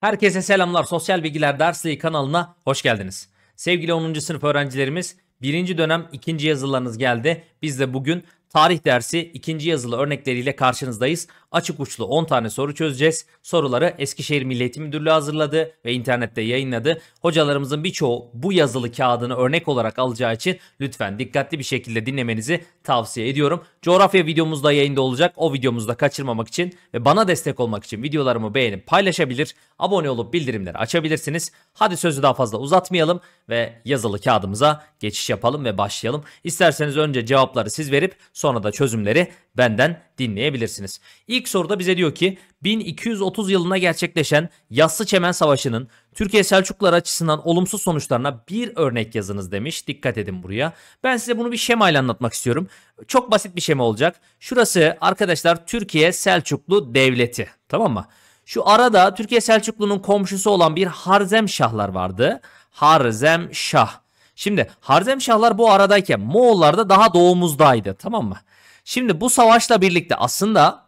Herkese selamlar. Sosyal Bilgiler Dersliği kanalına hoş geldiniz. Sevgili 10. sınıf öğrencilerimiz, birinci dönem ikinci yazılarınız geldi. Biz de bugün Tarih dersi ikinci yazılı örnekleriyle karşınızdayız. Açık uçlu 10 tane soru çözeceğiz. Soruları Eskişehir Milli Eğitim Müdürlüğü hazırladı ve internette yayınladı. Hocalarımızın birçoğu bu yazılı kağıdını örnek olarak alacağı için lütfen dikkatli bir şekilde dinlemenizi tavsiye ediyorum. Coğrafya videomuz da yayında olacak. O videomuzda kaçırmamak için ve bana destek olmak için videolarımı beğenip paylaşabilir, abone olup bildirimleri açabilirsiniz. Hadi sözü daha fazla uzatmayalım ve yazılı kağıdımıza geçiş yapalım ve başlayalım. İsterseniz önce cevapları siz verip Sonra da çözümleri benden dinleyebilirsiniz. İlk soruda bize diyor ki 1230 yılına gerçekleşen Yassı Çemen Savaşı'nın Türkiye Selçuklular açısından olumsuz sonuçlarına bir örnek yazınız demiş. Dikkat edin buraya. Ben size bunu bir şemayla anlatmak istiyorum. Çok basit bir şema olacak. Şurası arkadaşlar Türkiye Selçuklu Devleti. Tamam mı? Şu arada Türkiye Selçuklu'nun komşusu olan bir Harzem Şahlar vardı. Harzem Şah. Şimdi Harzemşahlar bu aradayken Moğollar da daha doğumuzdaydı tamam mı? Şimdi bu savaşla birlikte aslında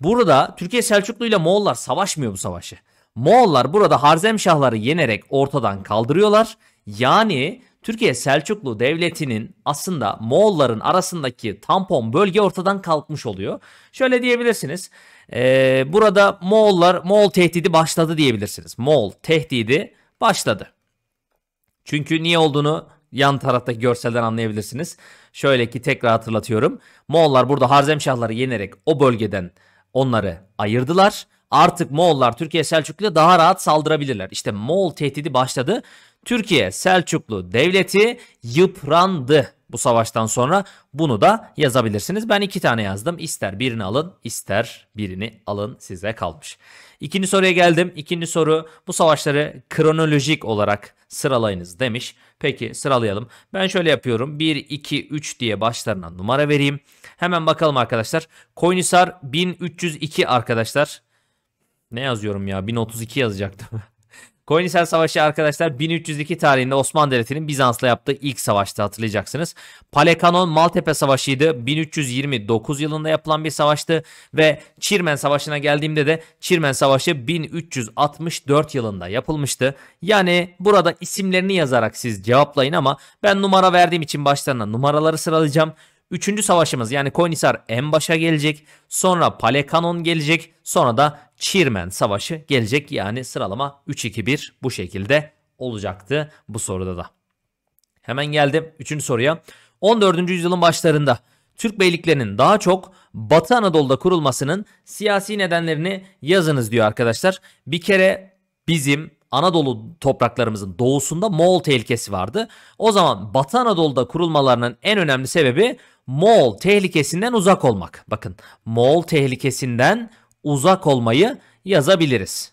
burada Türkiye Selçuklu ile Moğollar savaşmıyor bu savaşı. Moğollar burada Harzemşahları yenerek ortadan kaldırıyorlar. Yani Türkiye Selçuklu Devleti'nin aslında Moğolların arasındaki tampon bölge ortadan kalkmış oluyor. Şöyle diyebilirsiniz. E, burada Moğollar Moğol tehdidi başladı diyebilirsiniz. Moğol tehdidi başladı. Çünkü niye olduğunu yan taraftaki görselden anlayabilirsiniz. Şöyle ki tekrar hatırlatıyorum. Moğollar burada Harzemşahları yenerek o bölgeden onları ayırdılar. Artık Moğollar Türkiye Selçuklu'ya daha rahat saldırabilirler. İşte Moğol tehdidi başladı. Türkiye Selçuklu devleti yıprandı bu savaştan sonra bunu da yazabilirsiniz. Ben iki tane yazdım. İster birini alın ister birini alın size kalmış. İkinci soruya geldim. İkinci soru bu savaşları kronolojik olarak sıralayınız demiş. Peki sıralayalım. Ben şöyle yapıyorum. 1, 2, 3 diye başlarına numara vereyim. Hemen bakalım arkadaşlar. Koynisar 1302 arkadaşlar. Ne yazıyorum ya? 1032 yazacaktım. Koynisel Savaşı arkadaşlar 1302 tarihinde Osmanlı Devleti'nin Bizans'la yaptığı ilk savaştı hatırlayacaksınız. Palekanon Maltepe Savaşı'ydı. 1329 yılında yapılan bir savaştı ve Çirmen Savaşı'na geldiğimde de Çirmen Savaşı 1364 yılında yapılmıştı. Yani burada isimlerini yazarak siz cevaplayın ama ben numara verdiğim için başlarına numaraları sıralayacağım. Üçüncü savaşımız yani Koynisar en başa gelecek. Sonra Palekanon gelecek. Sonra da Çirmen savaşı gelecek. Yani sıralama 3-2-1 bu şekilde olacaktı bu soruda da. Hemen geldim 3. soruya. 14. yüzyılın başlarında Türk beyliklerinin daha çok Batı Anadolu'da kurulmasının siyasi nedenlerini yazınız diyor arkadaşlar. Bir kere bizim Anadolu topraklarımızın doğusunda Moğol tehlikesi vardı. O zaman Batı Anadolu'da kurulmalarının en önemli sebebi mol tehlikesinden uzak olmak. Bakın mol tehlikesinden uzak olmayı yazabiliriz.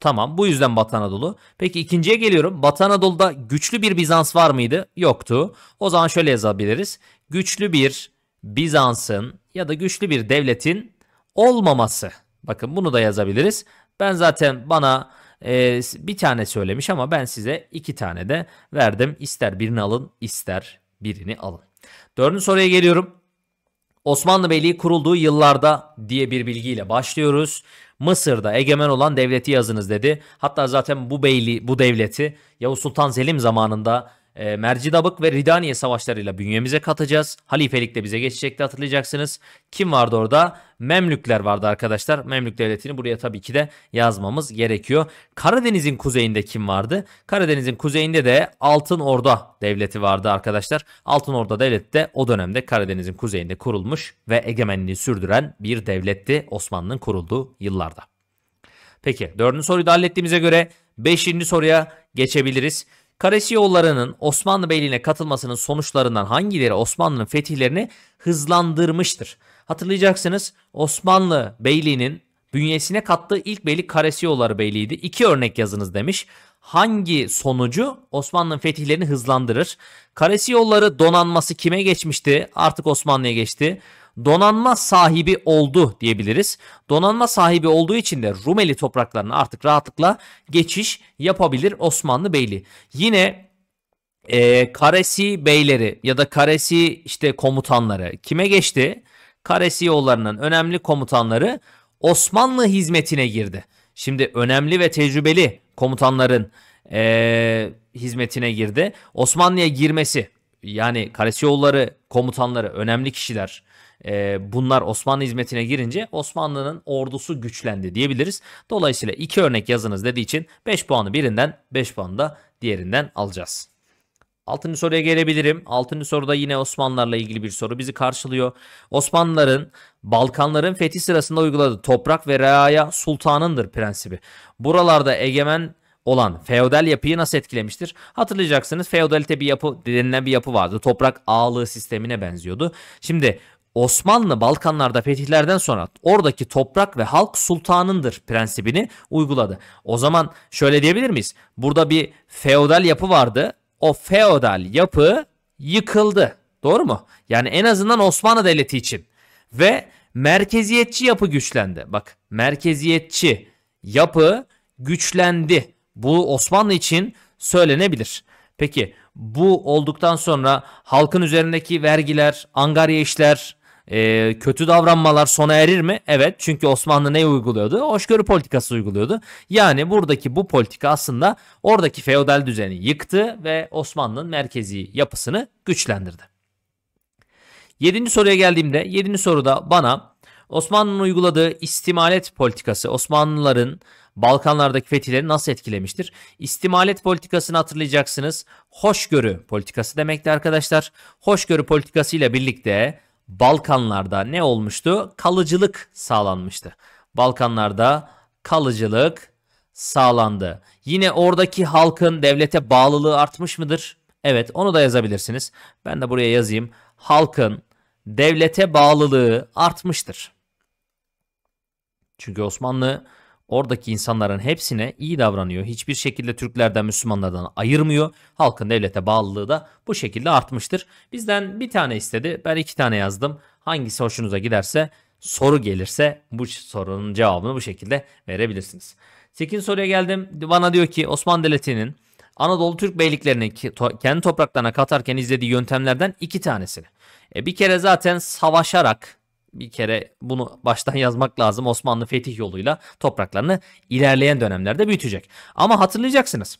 Tamam bu yüzden Batı Anadolu. Peki ikinciye geliyorum. Batı Anadolu'da güçlü bir Bizans var mıydı? Yoktu. O zaman şöyle yazabiliriz. Güçlü bir Bizans'ın ya da güçlü bir devletin olmaması. Bakın bunu da yazabiliriz. Ben zaten bana e, bir tane söylemiş ama ben size iki tane de verdim. İster birini alın ister birini alın. Dördüncü soruya geliyorum. Osmanlı Beyliği kurulduğu yıllarda diye bir bilgiyle başlıyoruz. Mısır'da egemen olan devleti yazınız dedi. Hatta zaten bu beyliği, bu devleti Yavuz Sultan Selim zamanında e, Mercidabık ve Ridaniye savaşlarıyla bünyemize katacağız. Halifelik de bize geçecekti hatırlayacaksınız. Kim vardı orada? Memlükler vardı arkadaşlar. Memlük devletini buraya tabii ki de yazmamız gerekiyor. Karadeniz'in kuzeyinde kim vardı? Karadeniz'in kuzeyinde de Altın Orda devleti vardı arkadaşlar. Altın Orda devleti de o dönemde Karadeniz'in kuzeyinde kurulmuş ve egemenliği sürdüren bir devletti Osmanlı'nın kurulduğu yıllarda. Peki dördüncü soruyu da hallettiğimize göre beşinci soruya geçebiliriz. Karesi yollarının Osmanlı Beyliğine katılmasının sonuçlarından hangileri Osmanlı'nın fetihlerini hızlandırmıştır? Hatırlayacaksınız Osmanlı Beyliği'nin bünyesine kattığı ilk beylik Karesi yolları Beyliği'ydi. İki örnek yazınız demiş. Hangi sonucu Osmanlı'nın fetihlerini hızlandırır? Karesi yolları donanması kime geçmişti? Artık Osmanlı'ya geçti donanma sahibi oldu diyebiliriz. Donanma sahibi olduğu için de Rumeli topraklarına artık rahatlıkla geçiş yapabilir Osmanlı beyli. Yine e, Karesi beyleri ya da Karesi işte komutanları kime geçti? Karesi yollarının önemli komutanları Osmanlı hizmetine girdi. Şimdi önemli ve tecrübeli komutanların e, hizmetine girdi. Osmanlı'ya girmesi yani Karesi yolları komutanları önemli kişiler e, bunlar Osmanlı hizmetine girince Osmanlı'nın ordusu güçlendi diyebiliriz. Dolayısıyla iki örnek yazınız dediği için 5 puanı birinden 5 puanı da diğerinden alacağız. Altıncı soruya gelebilirim. Altıncı soruda yine Osmanlılarla ilgili bir soru bizi karşılıyor. Osmanlıların Balkanların fethi sırasında uyguladığı toprak ve reaya sultanındır prensibi. Buralarda egemen olan feodal yapıyı nasıl etkilemiştir? Hatırlayacaksınız feodalite bir yapı denilen bir yapı vardı. Toprak ağalığı sistemine benziyordu. Şimdi Osmanlı Balkanlarda fetihlerden sonra oradaki toprak ve halk sultanındır prensibini uyguladı. O zaman şöyle diyebilir miyiz? Burada bir feodal yapı vardı. O feodal yapı yıkıldı. Doğru mu? Yani en azından Osmanlı Devleti için. Ve merkeziyetçi yapı güçlendi. Bak merkeziyetçi yapı güçlendi. Bu Osmanlı için söylenebilir. Peki bu olduktan sonra halkın üzerindeki vergiler, angarya işler, e, kötü davranmalar sona erir mi? Evet çünkü Osmanlı ne uyguluyordu? Hoşgörü politikası uyguluyordu. Yani buradaki bu politika aslında oradaki feodal düzeni yıktı ve Osmanlı'nın merkezi yapısını güçlendirdi. Yedinci soruya geldiğimde yedinci soruda bana Osmanlı'nın uyguladığı istimalet politikası Osmanlıların Balkanlardaki fetihleri nasıl etkilemiştir? İstimalet politikasını hatırlayacaksınız. Hoşgörü politikası demekti arkadaşlar. Hoşgörü politikası ile birlikte Balkanlarda ne olmuştu? Kalıcılık sağlanmıştı. Balkanlarda kalıcılık sağlandı. Yine oradaki halkın devlete bağlılığı artmış mıdır? Evet, onu da yazabilirsiniz. Ben de buraya yazayım. Halkın devlete bağlılığı artmıştır. Çünkü Osmanlı oradaki insanların hepsine iyi davranıyor. Hiçbir şekilde Türklerden Müslümanlardan ayırmıyor. Halkın devlete bağlılığı da bu şekilde artmıştır. Bizden bir tane istedi. Ben iki tane yazdım. Hangisi hoşunuza giderse soru gelirse bu sorunun cevabını bu şekilde verebilirsiniz. 8. soruya geldim. Bana diyor ki Osmanlı Devleti'nin Anadolu Türk beyliklerini kendi topraklarına katarken izlediği yöntemlerden iki tanesini. E bir kere zaten savaşarak bir kere bunu baştan yazmak lazım. Osmanlı fetih yoluyla topraklarını ilerleyen dönemlerde büyütecek. Ama hatırlayacaksınız.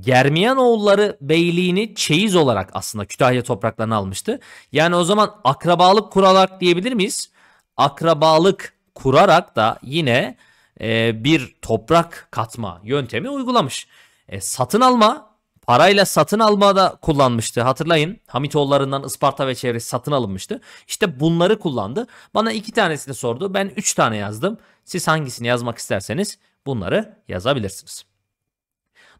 Germiyanoğulları beyliğini çeyiz olarak aslında Kütahya topraklarını almıştı. Yani o zaman akrabalık kurarak diyebilir miyiz? Akrabalık kurarak da yine e, bir toprak katma yöntemi uygulamış. E, satın alma parayla satın almada kullanmıştı. Hatırlayın Hamitoğullarından Isparta ve çevresi satın alınmıştı. İşte bunları kullandı. Bana iki tanesini sordu. Ben üç tane yazdım. Siz hangisini yazmak isterseniz bunları yazabilirsiniz.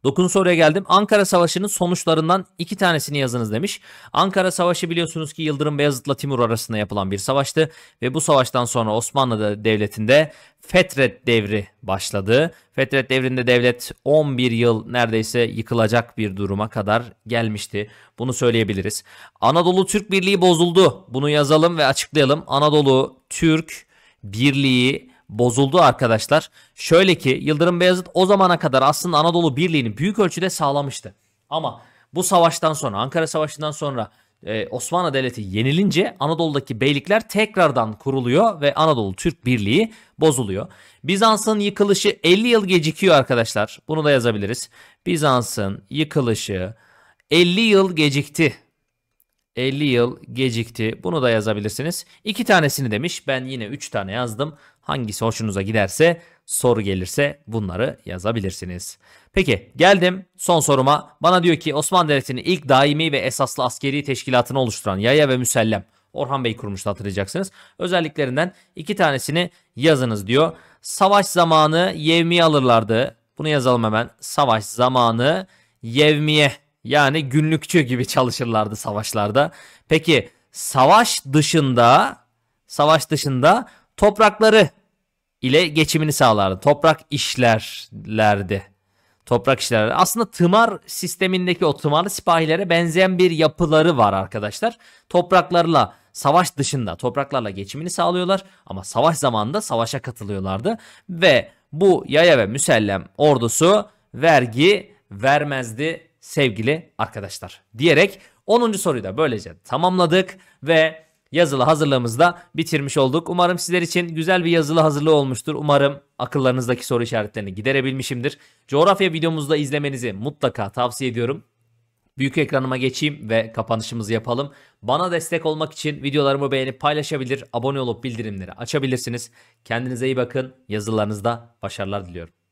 9. soruya geldim. Ankara Savaşı'nın sonuçlarından iki tanesini yazınız demiş. Ankara Savaşı biliyorsunuz ki Yıldırım Beyazıt'la Timur arasında yapılan bir savaştı ve bu savaştan sonra Osmanlı Devleti'nde Fetret devri başladı. Fetret devrinde devlet 11 yıl neredeyse yıkılacak bir duruma kadar gelmişti. Bunu söyleyebiliriz. Anadolu Türk Birliği bozuldu. Bunu yazalım ve açıklayalım. Anadolu Türk Birliği bozuldu arkadaşlar. Şöyle ki Yıldırım Beyazıt o zamana kadar aslında Anadolu Birliği'ni büyük ölçüde sağlamıştı. Ama bu savaştan sonra Ankara Savaşı'ndan sonra e, Osmanlı Devleti yenilince Anadolu'daki beylikler tekrardan kuruluyor ve Anadolu Türk Birliği bozuluyor. Bizans'ın yıkılışı 50 yıl gecikiyor arkadaşlar. Bunu da yazabiliriz. Bizans'ın yıkılışı 50 yıl gecikti 50 yıl gecikti. Bunu da yazabilirsiniz. İki tanesini demiş. Ben yine 3 tane yazdım. Hangisi hoşunuza giderse soru gelirse bunları yazabilirsiniz. Peki geldim son soruma. Bana diyor ki Osmanlı Devleti'nin ilk daimi ve esaslı askeri teşkilatını oluşturan Yaya ve Müsellem Orhan Bey kurmuştu hatırlayacaksınız. Özelliklerinden iki tanesini yazınız diyor. Savaş zamanı yevmiye alırlardı. Bunu yazalım hemen. Savaş zamanı yevmiye yani günlükçü gibi çalışırlardı savaşlarda. Peki savaş dışında savaş dışında toprakları ile geçimini sağlardı. Toprak işlerlerdi. Toprak işlerlerdi. Aslında tımar sistemindeki o tımarlı sipahilere benzeyen bir yapıları var arkadaşlar. Topraklarla savaş dışında topraklarla geçimini sağlıyorlar ama savaş zamanında savaşa katılıyorlardı ve bu yaya ve müsellem ordusu vergi vermezdi sevgili arkadaşlar diyerek 10. soruyu da böylece tamamladık ve yazılı hazırlığımızı da bitirmiş olduk. Umarım sizler için güzel bir yazılı hazırlığı olmuştur. Umarım akıllarınızdaki soru işaretlerini giderebilmişimdir. Coğrafya videomuzu da izlemenizi mutlaka tavsiye ediyorum. Büyük ekranıma geçeyim ve kapanışımızı yapalım. Bana destek olmak için videolarımı beğenip paylaşabilir, abone olup bildirimleri açabilirsiniz. Kendinize iyi bakın. Yazılarınızda başarılar diliyorum.